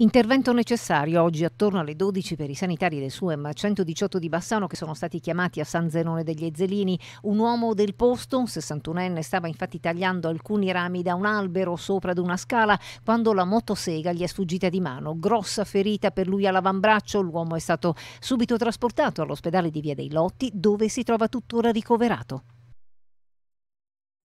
Intervento necessario oggi attorno alle 12 per i sanitari del SUEM 118 di Bassano che sono stati chiamati a San Zenone degli Ezzelini. Un uomo del posto, un 61enne, stava infatti tagliando alcuni rami da un albero sopra ad una scala quando la motosega gli è sfuggita di mano. Grossa ferita per lui all'avambraccio, l'uomo è stato subito trasportato all'ospedale di Via dei Lotti dove si trova tuttora ricoverato.